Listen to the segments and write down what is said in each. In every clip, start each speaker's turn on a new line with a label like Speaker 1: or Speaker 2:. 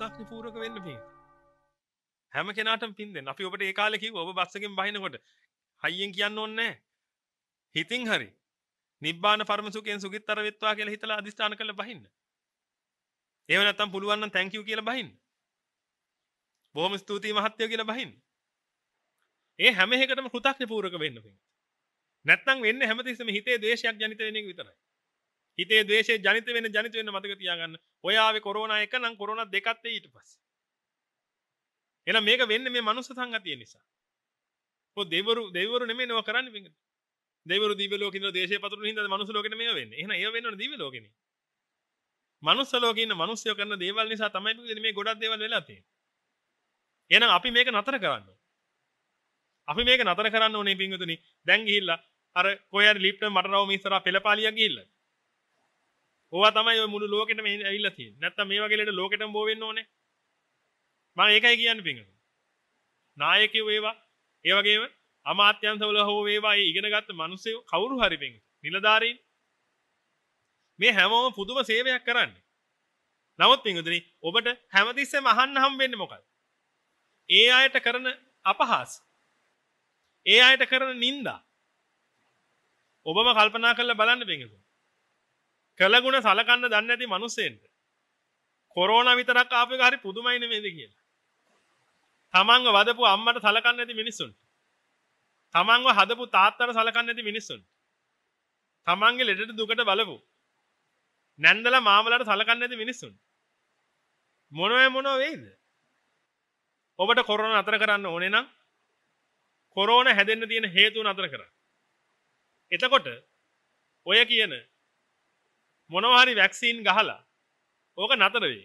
Speaker 1: කෘතක්්‍ය පූරක වෙන්න පින් හැම කෙනට පින්දෙන් අපි ඔබට ඒකාලෙකි ඔබ බස්සකින් බහිනකොට හයියෙන් කියන්න ඕන්නෑ හිතින් හරි නිබ්බාන පරමසුකෙන් සුගිත්තර වෙත්වා කියලා හිතලා අදිස්ථාන කළ බහින්න ඒව නැත්තම් පුළුවන් නම් thank you කියලා බහින්න බොහොම ස්තුතියි මහත්යෝ කියලා බහින්න ඒ හැම එකටම කෘතඥ පූර්වක වෙන්න පින් නැත්තම් වෙන්නේ හැමතිස්සෙම හිතේ දේශයක් ජනිත වෙන එක විතරයි හිතේ දේශේ ජනිත වෙන ජනිත වෙන මතක තියාගන්න ඔයාාව කොරෝණ එක නම් කොරන දෙකත්තේ ඊට පස්ස එන මේක වෙන්න මේ මනුස්ස සංගතිය නිසා දෙවරු දෙවරු නෙම නව කරන්න පි දෙවරු දීවලෝක දේශ පතුර හිද මනුස ලෝකන මේ වෙන්න එන ඒ වෙන්න දීව ලෝකන මනුස්ස ලෝකන මනුස්්‍යය කරන දේවල් නිසා තමයි මේ ගොඩක් දේවල් වෙලාතේ එන අපි මේක නතර කරන්න අපි මේක නතර කරන්න ඕනේ පිංගතුනි දැන් ගිහිල්ලා අර කොයර් ලිප්ට මට රව මිස්සර පෙළපාලිය ගිහිල්ලා ඕවා තමයි ඔය මුළු ලෝකෙටම ඇවිල්ලා තියෙන්නේ. නැත්තම් මේ වගේ ලෙඩ ලෝකෙටම බෝ වෙන්න ඕනේ. මම ඒකයි කියන්නේ පින්ගන. නායකයෝ වේවා, ඒ වගේම අමාත්‍යංශවල හෝ වේවා, ඒ ඉගෙනගත්තු මිනිස්සු කවුරු හරි පින්ගන. නිලධාරීන් මේ හැමෝම පුදුම සේවයක් කරන්නේ. නමුත් පින්ගුතුනි, ඔබට හැමතිස්සෙම අහන්න හම් වෙන්නේ මොකක්ද? ඒ අයට කරන අපහාස. ඒ අයට කරන නින්දා. ඔබම කල්පනා කරලා බලන්න පින්ගුතුනි. කළගුණ සලකන්න දන්න ඇති මනුස්සෙන්ට කොරෝන විතරක් ආප හරි පුදුමයින වේද කියලා තමන්ව වදපු අම්මට සලකන්න ඇති මිනිස්සුන්ට තමන්ව හදපු තාත්තර සලකන්න ඇති මිනිස්සුන් තමන්ගේ ලෙඩට දුකට බලපු නැන්දල මාමලට සලකන්න ඇති මිනිස්සුන් මොනව මොනෝ වෙයිද ඔබට කොරන අතර කරන්න ඕනේ නම් කොරෝන හැදෙන්න්න තියෙන හේතුව අතර කර එතකොට ඔය කියන මොනවාහරි වැක්සීන් ගහලා ඕක නතරවේ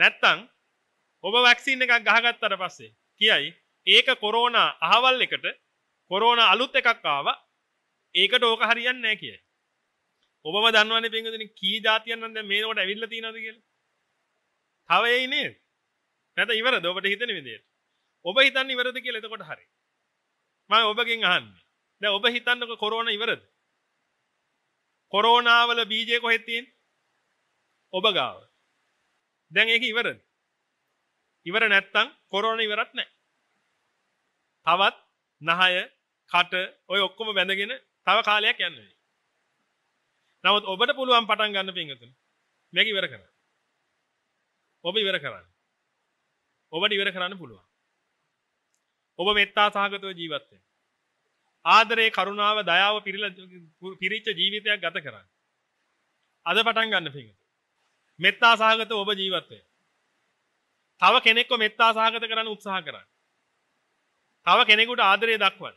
Speaker 1: නැත්තං ඔබ වැක්සිීන් එකක් ගහගත්තර පස්සේ කියයි ඒක කොරෝණ අහවල් එකට කොරෝණ අලුත් එකක්කාව ඒකට ඕක හරියන්න නෑ කියයි ඔබ දන්නවන පිගතින කී ජාතියන්නද මේකට ඇවිල්ල තිනද කියල තවයි නේ නැත ඉවර දොබට හිතන විදියට ඔබ හිතන්න ඉවරද කිය එතකොට හරි ම ඔබගෙන් අහන්න ඔබ හිතන්නක කොරෝණ ඉවරද කොරෝනාවල බීජය කොහෙත් තියෙන්නේ? ඔබ ගාව. දැන් ඒක ඉවරද? ඉවර නැත්තම් කොරෝනා ඉවරත් නැහැ. තවත් නහය, කට ඔය ඔක්කොම බැඳගෙන තව කාලයක් යන්න වෙයි. නමුත් ඔබට පුළුවන් පටන් ගන්න පින්වතුනි. මේක ඉවර කරන්න. ඔබ ඉවර කරන්න. ඔබට ඉවර කරන්න පුළුවන්. ඔබ මෙත්තා සහගතව ජීවත් වෙන්න. ආදරේ කරුණාව දයාව පිරිල පිරිච්ච ජීවිතයක් ගත කරන්න. අද පටන් ගන්න පිඟ. මෙත්තා සහගත ඔබ ජීවත්වය. තව කෙනෙක්ව මෙත්තා සහගත කරන්න උත්සාහ කරන්න. තව කෙනෙකුට ආදරේ දක්වන්න.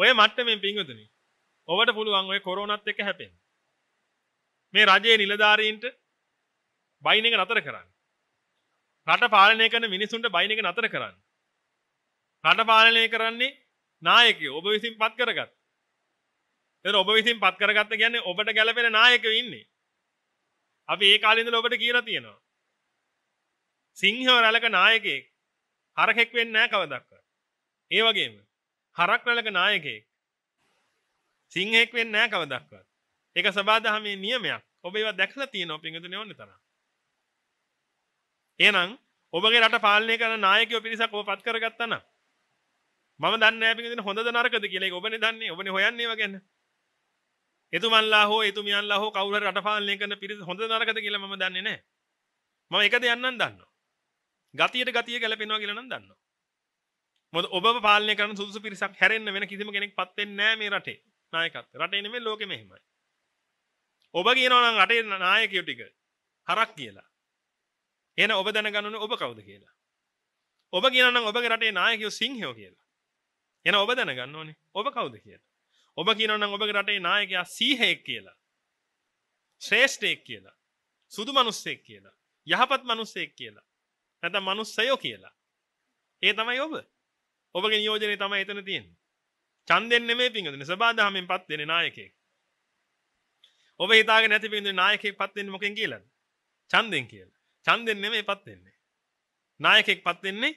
Speaker 1: ඔය මට්ටමින් පිංගුතුනි. ඔබට පුළුවන් ඔය කොරෝනත් එක්ක හැපෙන්න. මේ රජයේ නිලධාරීන්ට බයින එක නතර කරන්න. රට පාලනය කරන මිනිසුන්ට බයින එක නතර කරන්න. රට පාලනය කරන්නේ නායකය ඔබ විසින් පත් කරගත් එතන ඔබ විසින් පත් කරගත්ත කියන්නේ ඔබට ගැළපෙන නායකයෝ ඉන්නේ අපි ඒ කාලේ ඉඳලා ඔබට කියලා තියෙනවා සිංහව රැළක නායකයෙක් හරකෙක් වෙන්නේ නැහැ කවදාවත් ඒ වගේම හරක් රැළක නායකයෙක් සිංහෙක් වෙන්නේ නැහැ කවදාවත් ඒක සබාදහමේ නියමයක් ඔබ ඒවා දැකලා තියෙනවා පින්විතනේ ඕනේ තරම් එහෙනම් ඔබගේ රට පාලනය කරන නායකයෝ පිරිසක් ඔබ පත් කරගත්තා නම් මම දන්නේ නැහැ පිටින් හොඳද නරකද කියලා ඒක ඔබනේ දන්නේ ඔබනේ හොයන්නේ ඒවා ගැන එතුමන්ලා හෝ එතුමියන්ලා හෝ කවුරු හරි රටපාලනය කරන පිරිස හොඳ නරකද කියලා මම දන්නේ නැහැ මම ඒක දෙයන්නම් දන්නවා ගතියට ගතිය ගැලපෙනවා කියලා නම් දන්නවා මොකද ඔබව පාලනය කරන සුදුසු පිරිසක් හැරෙන්න වෙන කිසිම කෙනෙක් පත් වෙන්නේ නැහැ මේ රටේ නායකත්වය රටේ නෙමෙයි ලෝකෙම එහෙමයි ඔබ කියනවා නම් රටේ නායකයෝ ටික හරක් කියලා එහෙනම් ඔබ දැනගන්න ඕනේ ඔබ කවුද කියලා ඔබ කියනවා නම් ඔබගේ රටේ නායකයෝ සිංහයෝ කියලා එන ඔබ දැනගන්න ඕනේ ඔබ කවුද කියලා. ඔබ කියනවනම් ඔබගේ රටේ නායකයා සීහෙක් කියලා. ශ්‍රේෂ්ඨයෙක් කියලා. සුදු මිනිස්සෙක් කියලා. යහපත් මිනිස්සෙක් කියලා. නැත්නම් මිනිස්සයෝ කියලා. ඒ තමයි ඔබ. ඔබගේ නියෝජනය තමයි එතන තියෙන්නේ. ඡන්දෙන් නෙමෙයි පිංගුදනේ සබාදහමෙන් පත් වෙන්නේ නායකයෙක්. ඔබ හිතාගෙන නැති පිංගුදනේ නායකයෙක් පත් වෙන්නේ මොකෙන් කියලාද? ඡන්දෙන් කියලා. ඡන්දෙන් නෙමෙයි පත් වෙන්නේ. නායකයෙක් පත් වෙන්නේ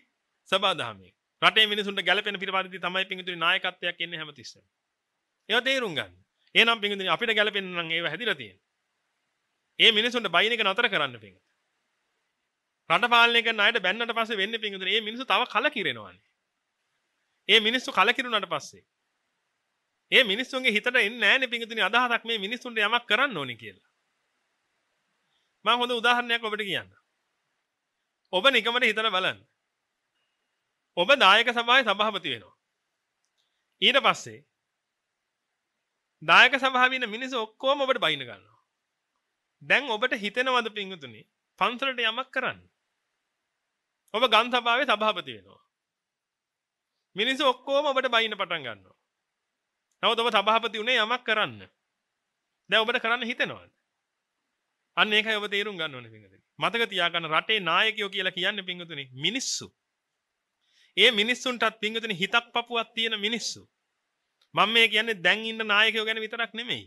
Speaker 1: සබාදහමෙන්. රටේ මිනිසුන්ට ගැලපෙන පරිදි තමයි පිංගුතුනි නායකත්වයක් එන්නේ හැමතිස්සෙම. ඒවා තේරුම් ගන්න. එහෙනම් පිංගුතුනි අපිට ගැලපෙන්න නම් ඒව හැදිලා තියෙනවා. ඒ මිනිසුන්ට බයින් එක නතර කරන්න පිංගුතුනි. රට පාලනය කරන අයට බැන්නට පස්සේ වෙන්නේ පිංගුතුනි මේ මිනිස්සු තව කලකිරෙනවානේ. ඒ මිනිස්සු කලකිරුණාට පස්සේ ඒ මිනිස්සුන්ගේ හිතට එන්නේ නැහැනේ පිංගුතුනි අදහසක් මේ මිනිස්සුන්ට යමක් කරන්න ඕනේ කියලා. මම හොඳ උදාහරණයක් ඔබට කියන්න. ඔබ නිකමට හිතලා බලන්න. ඔබ දායක සභාවේ සභාපති වෙනවා. ඊට පස්සේ දායක සභාවේ ඉන්න මිනිස්සු ඔක්කොම ඔබට බයින ගන්නවා. දැන් ඔබට හිතෙනවද පිංගුතුනි පන්සලට යමක් කරන්න? ඔබ ගම් සභාවේ සභාපති වෙනවා. මිනිස්සු ඔක්කොම ඔබට බයින පටන් ගන්නවා. නමුත් ඔබ සභාපති උනේ යමක් කරන්න. දැන් ඔබට කරන්න හිතෙනවද? අන්න ඒකයි ඔබ තේරුම් ගන්න ඕනේ පිංගුතුනි. මතක තියාගන්න රටේ නායකයෝ කියලා කියන්නේ පිංගුතුනි මිනිස්සු. ඒ මිනිස්සුන්ටත් පිංගුතුනි හිතක් පපුවක් තියෙන මිනිස්සු. මම මේ කියන්නේ දැන් ඉන්න නායකයෝ ගැන විතරක් නෙමෙයි.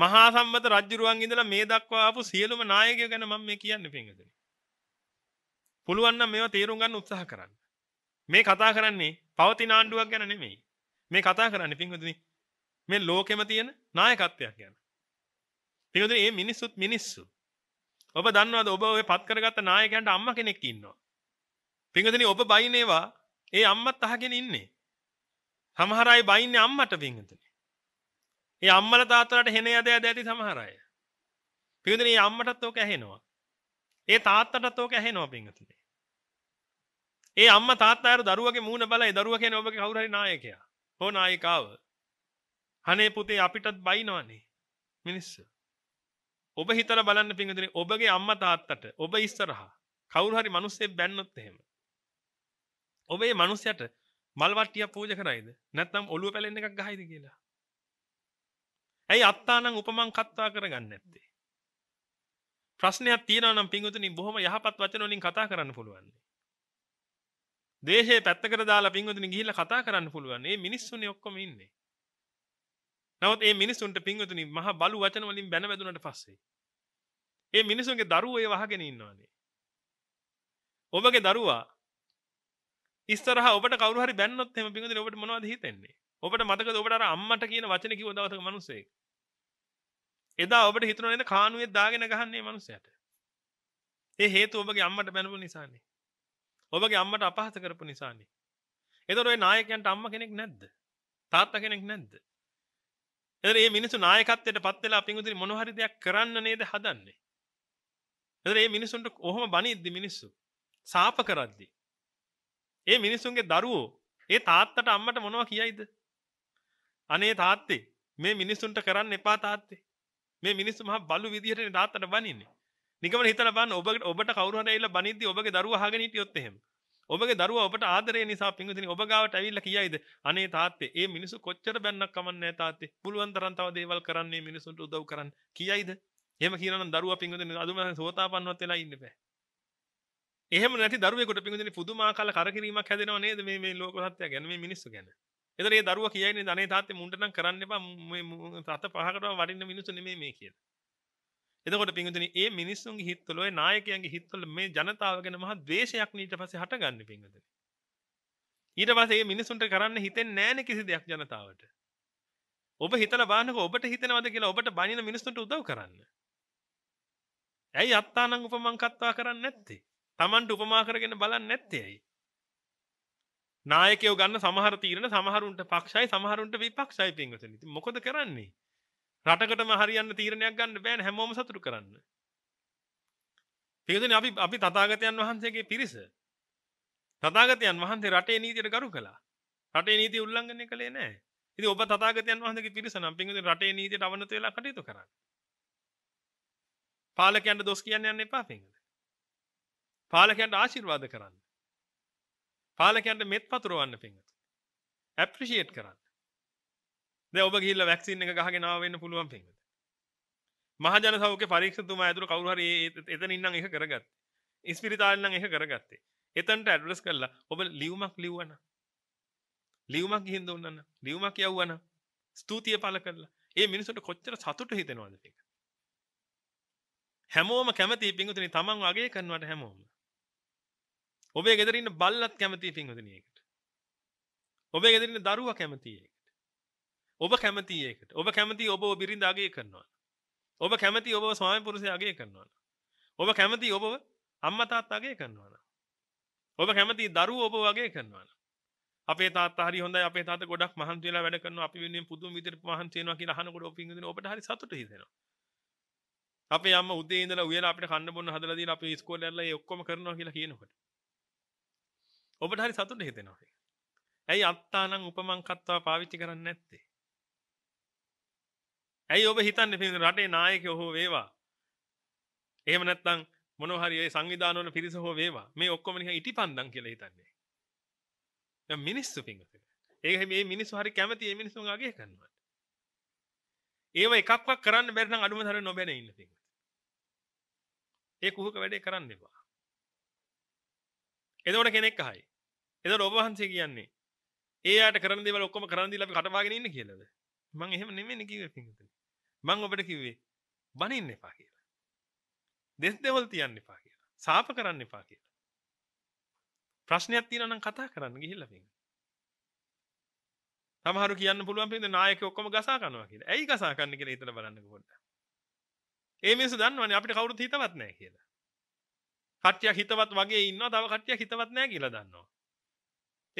Speaker 1: මහා සම්මත රජුරුවන් ඉඳලා මේ දක්වා ආපු සියලුම නායකයෝ ගැන මම මේ කියන්නේ පිංගුතුනි. පුළුවන් නම් මේවා තේරුම් ගන්න උත්සාහ කරන්න. මේ කතා කරන්නේ පවතින ආණ්ඩුවක් ගැන නෙමෙයි. මේ කතා කරන්නේ පිංගුතුනි මේ ලෝකෙම තියෙන නායකත්වයක් ගැන. පිංගුතුනි මේ මිනිස්සුත් මිනිස්සු. ඔබ දන්නවද ඔබ ඔය පත් කරගත්ත නායකයන්ට අම්මා කෙනෙක් ඉන්නවා. පිංගතනි ඔබ බයිනේවා ඒ අම්මත් අහගෙන ඉන්නේ. සමහර අය බයින්නේ අම්මට පිංගතනි. ඒ අම්මලා තාත්තලාට හෙන යද යද ඇති සමහර අය. පිංගතනි ඒ අම්මටත් ඕක ඇහෙනවා. ඒ තාත්තටත් ඕක ඇහෙනවා පිංගතනි. ඒ අම්මා තාත්තා අර දරුවගේ මූණ බලයි දරුවා කියන්නේ ඔබගේ කවුරු හරි නායකයා. හෝ නායිකාව. අනේ පුතේ අපිටත් බයිනවනේ මිනිස්සු. ඔබ හිතලා බලන්න පිංගතනි ඔබගේ අම්මා තාත්තට ඔබ ඉස්සරහා කවුරු හරි මිනිස්සෙක් බැන්නොත් එහෙම ඔබේ මනුස්්‍යයට මල්වට්ටිය පූජ කරයිද නැත්නම් ඔලුව පැලෙන එකක් ගහිද කියලා ඇයි අත්තානං උපමං කත්තා කරගන්න ඇත්තේ ප්‍රශ්නයක් තියනම් පිගතුනි බොහම යහපත් වචනොලින් කතා කරන්න පුළුවන් දේශේ පැත්තක දාලා පින්ගතුනි ගිහිල්ලා කතා කරන්න පුළුවන් මේ මිනිස්සුනේ ඔක්කොම ඉන්නේ නමුත් මේ මිනිස්සුන්ට පින්ගතුනි මහා බලු වචන වලින් බැන වැදුනට පස්සේ මේ මිනිසුන්ගේ දරුවෝ ඒ වහගෙන ඉන්නවානේ ඔබගේ දරුවා ඉස්සරහ ඔබට කවරුහරි බැන්නොත් එහෙම පිංගුදින ඔබට මොනවද හිතෙන්නේ? ඔබට මතකද ඔබට අර අම්මට කියන වචනේ කිව්ව දවසක මිනිස්සේ? එදා ඔබට හිතුණා නේද කානුවේ දාගෙන ගහන්නේ මිනිසයාට. ඒ හේතුව ඔබගේ අම්මට බැනපු නිසානේ. ඔබගේ අම්මට අපහාස කරපු නිසානේ. එතකොට ওই නායකයන්ට අම්ම කෙනෙක් නැද්ද? තාත්තා කෙනෙක් නැද්ද? එතකොට මේ මිනිස්සු නායකත්වයට පත් වෙලා පිංගුදින මොන හරි දෙයක් කරන්න නේද හදන්නේ. එතකොට මේ මිනිසුන්ට කොහොම බනිද්දි මිනිස්සු? සාප කරද්දි ඒ මිනිස්සුන්ගේ දරුවෝ ඒ තාත්තට අම්මට මොනවා කියයිද? අනේ තාත්තේ මේ මිනිස්සුන්ට කරන්න එපා තාත්තේ. මේ මිනිස්සු මහා බලු විදිහට තාත්තට බනින්නේ. නිකමන හිතලා බලන්න ඔබ ඔබට කවුරු හරි ඇවිල්ලා බනිද්දි ඔබගේ දරුවා අහගෙන හිටියොත් එහෙම. ඔබගේ දරුවා ඔබට ආදරය නිසා පිංගුතුනි ඔබ ගාවට ඇවිල්ලා කියයිද? අනේ තාත්තේ මේ මිනිස්සු කොච්චර බැන්නක් කමන්නේ තාත්තේ. පුළුවන් තරම් තව දේවල් කරන්න මේ මිනිසුන්ට උදව් කරන්න කියයිද? එහෙම කියනනම් දරුවා පිංගුතුනි අදුම සෝතාපන්නවත් වෙලා ඉන්න බෑ. එහම නැති දරුවෙකුට පිඳන පුදුමාකාල කරකිරීමක් හැදෙනවා නේද මේ ලෝකහත්ය ගැන මේ මිනිස්සු ගැන. ඒතර ඒ දරුවා කියන්නේ ධනේ තාත්තේ මුන්ටනම් කරන්න එපා මේ තාත්ත පහකට වඩින්න මිනිස්සු නෙමෙයි මේ කියලා. එතකොට පිඳුනි ඒ මිනිස්සුන්ගේ හිත්වල ඒ නායකයන්ගේ හිත්වල මේ ජනතාව ගැන මහා ද්වේෂයක් ඊට පස්සේ හටගන්නේ පිඳුනි. ඊට පස්සේ මේ මිනිස්සුන්ට කරන්න හිතෙන්නේ නැහැනේ කිසි දෙයක් ජනතාවට. ඔබ හිතලා බලන්නකෝ ඔබට හිතෙනවද කියලා ඔබට බනින මිනිස්සුන්ට උදව් කරන්න. ඇයි අත්තානම් උපමං කත්වා කරන්නේ නැත්තේ? තමන්ට උපමා කරගෙන බලන්න නැත්තේ ඇයි නායකයෝ ගන්න සමහර තීරණ සමහරුන්ට පක්ෂයි සමහරුන්ට විපක්ෂයි පින්වතුනි. ඉතින් මොකද කරන්නේ? රටකටම හරියන්න තීරණයක් ගන්න බෑනේ හැමෝම සතුටු කරන්න. පින්වතුනි අපි අපි තථාගතයන් වහන්සේගේ පිරිස. තථාගතයන් වහන්සේ රටේ නීතියට ගරු කළා. රටේ නීති උල්ලංඝනය කළේ නැහැ. ඉතින් ඔබ තථාගතයන් වහන්සේගේ පිරිස නම් පින්වතුනි රටේ නීතියට අවනත වෙලා කටයුතු කරන්න. පාලකයන්ට දොස් කියන්න යන්න එපා පින්වතුනි. පාලකයන්ට ආශිර්වාද කරන්න. පාලකයන්ට මෙත් පතුරවන්න පිංහතු. ඇප්‍රිෂියට් කරන්න. ද ඔබ ගිල්ල වැක්සින් එක ගහගෙනාවන්න පුළුවන් පිංහත. මහජන සෞක පරීක්ෂතුම ඇතුර කවුහර එත ඉන්න එක කරගත්. ඉස්පිරිතාල්න්න එක කරගත්තේ. එතන්ට ඇඩ්ලස් කරලා ඔබ ලියවමක් ලිව්වන. ලියවමක් හින්ද උන්න ලියවමක් යව්වන ස්තුතිය පල කරලා ඒ මිනිසුට කොච්චර සතුට හිතෙනවාදක. හැමෝම කැමති පිංගුතුනි තමන් වගේ කරනවට හැමෝම ඔබේ ගෙදරන්න බල්ලත් කැමති පින්වදනයකට ඔබේ ගෙදරන්න දරුව කැමතියකට ඔබ කැමතියකට ඔබ කැමති ඔබ බිරිඳාගේ කරනවා ඔබ කැමති ඔබ ස්වාම පුරුසයාගේ කරනවා ඔබ කැමති ඔබ අම්මතාත්තාගේ කරනවාන ඔබ කැමති දරු ඔබ වගේ කරනවාන අපේ තාහරි හොඳ අපේ තාත ගොඩක් මහන්සේලා වැඩ කරන අපි වෙන පුදු විතර මහන්සේනවා කියලා අහනකොට ඔපින් ඔබට හරි සතුට හිතෙනවා අපේ අම්ම උදේ ඉඳලා උයලා අපිට කන්න බොන්න හදලා දීලා අපි ඉස්කෝලේ යන්න ඒ ඔක්කොම කරනවා කියලා කියනකොට ඔබට හරි සතුට හිතෙනවා ඇයි අත්තානං උපමං කත්වා පාවිච්චි කරන්න නැත්තේ ඇයි ඔබ හිතන්න පි රටේ නායක ඔහෝ වේවා ඒම නැත්තං මොනහරි සංවිධානවන පිරිස හෝ වේවා මේ ඔක්කොමනිහ ඉටි පන්දන් කියල හිතන්නේ මිනිස්සු පිංගත ඒ මේ මිනිස්සු හරි කැමති ඒ මිනිසුන්ගේ කන්නවට ඒව එකක් කරන්න බැරන අඩුම හර නොබැන ඉන්න පිංගත ඒ කුහක වැඩේ කරන්න එවා එදවට කෙනෙක් හයි එද රෝපහන්සේ කියන්නේ ඒයට කරන දේවල් ඔක්කොම කරන් දීලා අපි කටවාගෙන ඉන්න කියලාද මං එහෙම නෙමෙයි කිව්වේ පිටුතුනි මං ඔබට කිව්වේ බනින්න එපා කියලා දෙස් දෙවල් තියන්න එපා කියලා සාප කරන්න එපා කියලා ප්‍රශ්නයක් තියෙනවා නම් කතා කරන්න ගිහිල්ලා පිටුතුනි සමහරු කියන්න පුළුවන් පිටුතුනි නායකයෝ ඔක්කොම ගසා කනවා කියලා ඇයි ගසා කන්නේ කියලා හිතලා බලන්නකො පොඩ්ඩක් ඒ මිනිස්සු දන්නවනේ අපිට කවුරුත් හිතවත් නැහැ කියලා කට්ටියක් හිතවත් වගේ ඉන්නවා තව කට්ටියක් හිතවත් නැහැ කියලා දන්නවා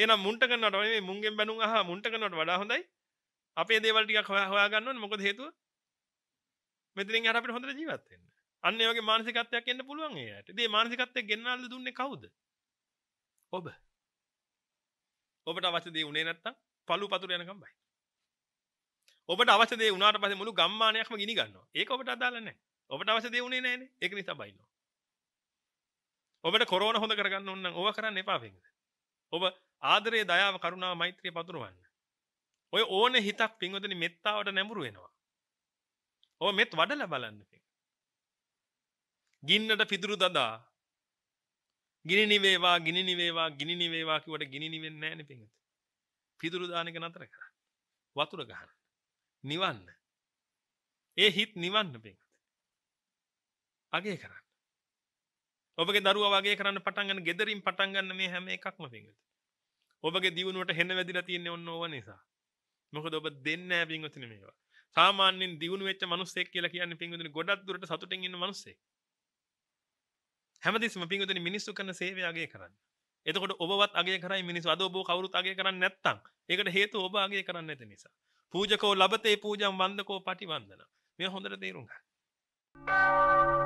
Speaker 1: එහෙනම් මුන්ට කරනවට වඩා මේ මුන්ගෙන් බැනුම් අහා මුන්ට කරනවට වඩා හොඳයි. අපේ දේවල් ටිකක් හොයා ගන්න ඕනේ. මොකද හේතුව? මෙතනින් යහට අපිට හොඳට ජීවත් වෙන්න. අන්න ඒ වගේ මානසිකත්වයක් එන්න පුළුවන් ඒ අයට. ඉතින් මේ මානසිකත්වයක් ගෙන්නාලා දුන්නේ කවුද? ඔබ. ඔබට අවශ්‍ය දේ උනේ නැත්තම් පළු පතුර යනකම් බයි. ඔබට අවශ්‍ය දේ උනාට පස්සේ මුළු ගම්මානයක්ම ගිනි ගන්නවා. ඒක ඔබට අදාළ නැහැ. ඔබට අවශ්‍ය දේ උනේ නැහැනේ. ඒක නිසා බයිනවා. ඔබට කොරෝනා හොඳ කරගන්න ඕන නම් ඕවා කරන්න එපා වෙන්නේ. ඔබ ආදරේ දයාව කරුණාව මෛත්‍රිය පතුරවන්න. ඔය ඕන හිතක් පින්වතුනි මෙත්තාවට නැඹුරු වෙනවා. ඔය මෙත් වඩලා බලන්න. ගින්නට පිදුරු දදා ගිනි නිවේවා ගිනි නිවේවා ගිනි නිවේවා කිව්වට ගිනි නිවෙන්නේ නැහැ නේ පින්වතුනි. පිදුරු දාන එක නතර කරන්න. වතුර ගහන්න. නිවන්න. ඒ හිත නිවන්න පින්වතුනි. අගේ කරන්න. ඔබගේ දරුවා වගේ කරන්න පටන් ගන්න gederin පටන් ගන්න මේ හැම එකක්ම පින්වතුනි. ඔබගේ දියුණුවට හෙන්න වැදිලා තියෙන්නේ ඔන්න ඕව නිසා. මොකද ඔබ දෙන්නේ නැහැ පින්වතුනි මේවා. සාමාන්‍යයෙන් දියුණු වෙච්ච මිනිස්සෙක් කියලා කියන්නේ පින්වතුනි ගොඩක් දුරට සතුටින් ඉන්න මිනිස්සෙක්. හැමතිස්සම පින්වතුනි මිනිස්සු කරන සේවය අගය කරන්න. එතකොට ඔබවත් අගය කරයි මිනිස්සු අද ඔබ කවුරුත් අගය කරන්නේ නැත්තම් ඒකට හේතුව ඔබ අගය කරන්නේ නැති නිසා. පූජකෝ ලබතේ පූජම් වන්දකෝ පටිවන්දන. මේ හොඳට තේරුම් ගන්න.